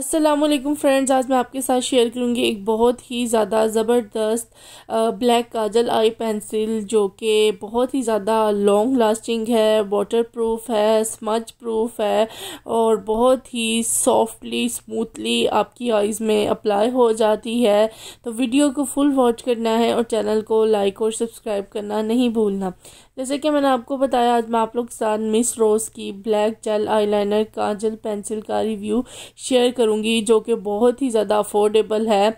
Aslam friends आज मैं आपके साथ शेयर करूँगी एक बहुत ही ज़्यादा ज़बरदस्त ब्लैक काजल आई पेंसिल जो कि बहुत ही ज़्यादा लॉन्ग लास्टिंग है वाटर प्रूफ है स्मच प्रूफ है और बहुत ही सॉफ्टली स्मूथली आपकी आइज़ में अप्लाई हो जाती है तो वीडियो को फुल वॉच करना है और चैनल को लाइक और सब्सक्राइब करना नहीं भूलना जैसे कि मैंने आपको बताया आज मैं आप लोग के साथ मिस रोज़ की black gel eyeliner kajal pencil का रिव्यू शेयर करूँगी जो कि बहुत ही ज़्यादा अफोर्डेबल है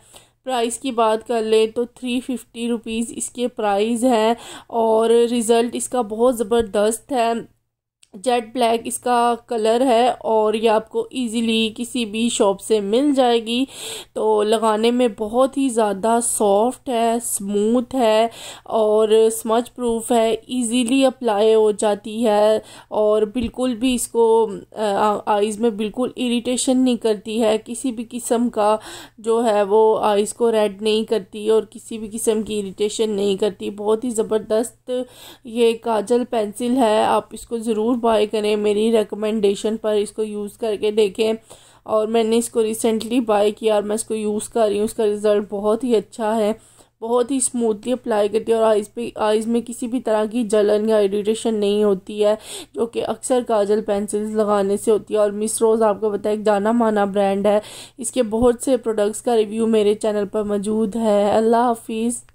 प्राइस की बात कर ले तो थ्री फिफ्टी रुपीज़ इसके प्राइस हैं और रिज़ल्ट इसका बहुत ज़बरदस्त है जेट ब्लैक इसका कलर है और ये आपको इजीली किसी भी शॉप से मिल जाएगी तो लगाने में बहुत ही ज़्यादा सॉफ्ट है स्मूथ है और स्मच प्रूफ है इजीली अप्लाई हो जाती है और बिल्कुल भी इसको आइज़ में बिल्कुल इरिटेशन नहीं करती है किसी भी किस्म का जो है वो आइज़ को रेड नहीं करती और किसी भी किस्म की इरिटेशन नहीं करती बहुत ही ज़बरदस्त ये काजल पेंसिल है आप इसको ज़रूर बाय करें मेरी रिकमेंडेशन पर इसको यूज़ करके देखें और मैंने इसको रिसेंटली बाय किया और मैं इसको यूज़ कर रही हूँ इसका रिज़ल्ट बहुत ही अच्छा है बहुत ही स्मूथली अप्लाई करती है और आइज़ पे आइज़ में किसी भी तरह की जलन या इरीटेशन नहीं होती है जो कि अक्सर काजल पेंसिल्स लगाने से होती है और मिस रोज़ आपको बताया एक जाना माना ब्रांड है इसके बहुत से प्रोडक्ट्स का रिव्यू मेरे चैनल पर मौजूद है अल्लाह हाफिज़